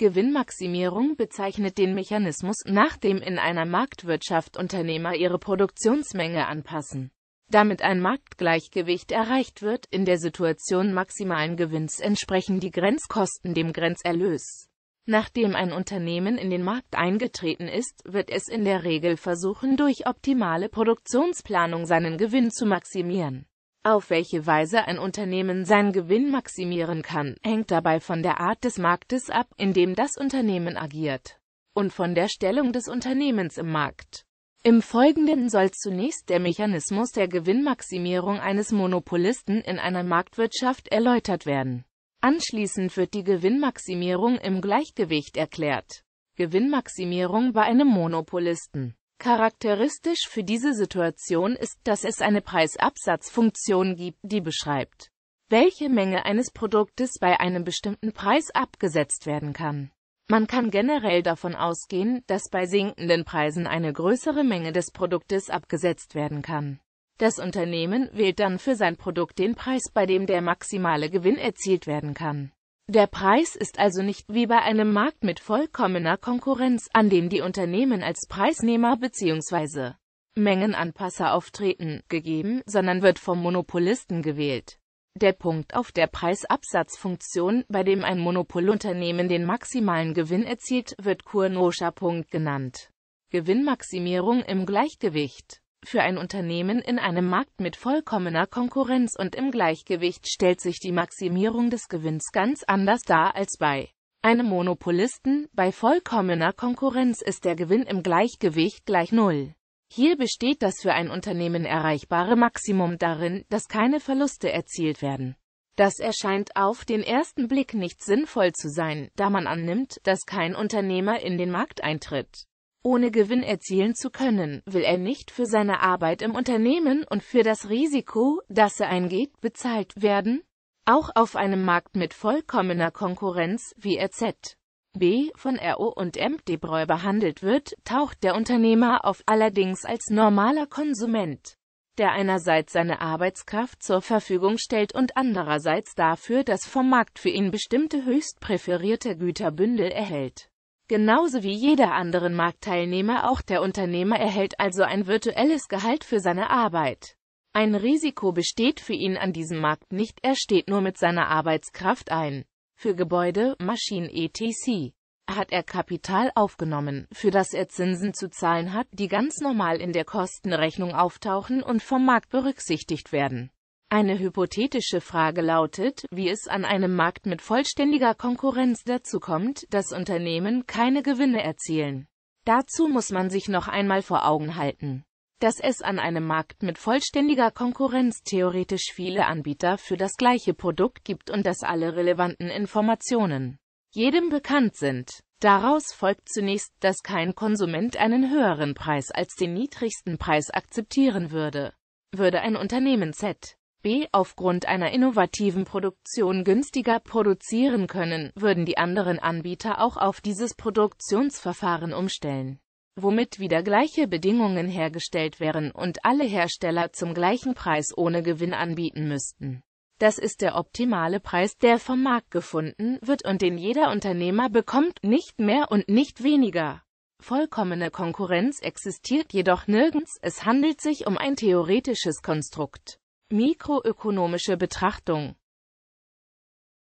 Gewinnmaximierung bezeichnet den Mechanismus, nach dem in einer Marktwirtschaft Unternehmer ihre Produktionsmenge anpassen, damit ein Marktgleichgewicht erreicht wird. In der Situation maximalen Gewinns entsprechen die Grenzkosten dem Grenzerlös. Nachdem ein Unternehmen in den Markt eingetreten ist, wird es in der Regel versuchen, durch optimale Produktionsplanung seinen Gewinn zu maximieren. Auf welche Weise ein Unternehmen seinen Gewinn maximieren kann, hängt dabei von der Art des Marktes ab, in dem das Unternehmen agiert, und von der Stellung des Unternehmens im Markt. Im Folgenden soll zunächst der Mechanismus der Gewinnmaximierung eines Monopolisten in einer Marktwirtschaft erläutert werden. Anschließend wird die Gewinnmaximierung im Gleichgewicht erklärt. Gewinnmaximierung bei einem Monopolisten Charakteristisch für diese Situation ist, dass es eine Preisabsatzfunktion gibt, die beschreibt, welche Menge eines Produktes bei einem bestimmten Preis abgesetzt werden kann. Man kann generell davon ausgehen, dass bei sinkenden Preisen eine größere Menge des Produktes abgesetzt werden kann. Das Unternehmen wählt dann für sein Produkt den Preis, bei dem der maximale Gewinn erzielt werden kann. Der Preis ist also nicht wie bei einem Markt mit vollkommener Konkurrenz, an dem die Unternehmen als Preisnehmer bzw. Mengenanpasser auftreten, gegeben, sondern wird vom Monopolisten gewählt. Der Punkt auf der Preisabsatzfunktion, bei dem ein Monopolunternehmen den maximalen Gewinn erzielt, wird Kurnoscher Punkt genannt. Gewinnmaximierung im Gleichgewicht für ein Unternehmen in einem Markt mit vollkommener Konkurrenz und im Gleichgewicht stellt sich die Maximierung des Gewinns ganz anders dar als bei einem Monopolisten. Bei vollkommener Konkurrenz ist der Gewinn im Gleichgewicht gleich Null. Hier besteht das für ein Unternehmen erreichbare Maximum darin, dass keine Verluste erzielt werden. Das erscheint auf den ersten Blick nicht sinnvoll zu sein, da man annimmt, dass kein Unternehmer in den Markt eintritt. Ohne Gewinn erzielen zu können, will er nicht für seine Arbeit im Unternehmen und für das Risiko, das er eingeht, bezahlt werden. Auch auf einem Markt mit vollkommener Konkurrenz, wie er Z. B. von RO und MD-Bräu behandelt wird, taucht der Unternehmer auf, allerdings als normaler Konsument, der einerseits seine Arbeitskraft zur Verfügung stellt und andererseits dafür das vom Markt für ihn bestimmte höchst präferierte Güterbündel erhält. Genauso wie jeder anderen Marktteilnehmer auch der Unternehmer erhält also ein virtuelles Gehalt für seine Arbeit. Ein Risiko besteht für ihn an diesem Markt nicht, er steht nur mit seiner Arbeitskraft ein. Für Gebäude, Maschinen etc. hat er Kapital aufgenommen, für das er Zinsen zu zahlen hat, die ganz normal in der Kostenrechnung auftauchen und vom Markt berücksichtigt werden. Eine hypothetische Frage lautet, wie es an einem Markt mit vollständiger Konkurrenz dazu kommt, dass Unternehmen keine Gewinne erzielen. Dazu muss man sich noch einmal vor Augen halten, dass es an einem Markt mit vollständiger Konkurrenz theoretisch viele Anbieter für das gleiche Produkt gibt und dass alle relevanten Informationen jedem bekannt sind. Daraus folgt zunächst, dass kein Konsument einen höheren Preis als den niedrigsten Preis akzeptieren würde. Würde ein Unternehmen Z B. aufgrund einer innovativen Produktion günstiger produzieren können, würden die anderen Anbieter auch auf dieses Produktionsverfahren umstellen, womit wieder gleiche Bedingungen hergestellt wären und alle Hersteller zum gleichen Preis ohne Gewinn anbieten müssten. Das ist der optimale Preis, der vom Markt gefunden wird und den jeder Unternehmer bekommt, nicht mehr und nicht weniger. Vollkommene Konkurrenz existiert jedoch nirgends, es handelt sich um ein theoretisches Konstrukt. Mikroökonomische Betrachtung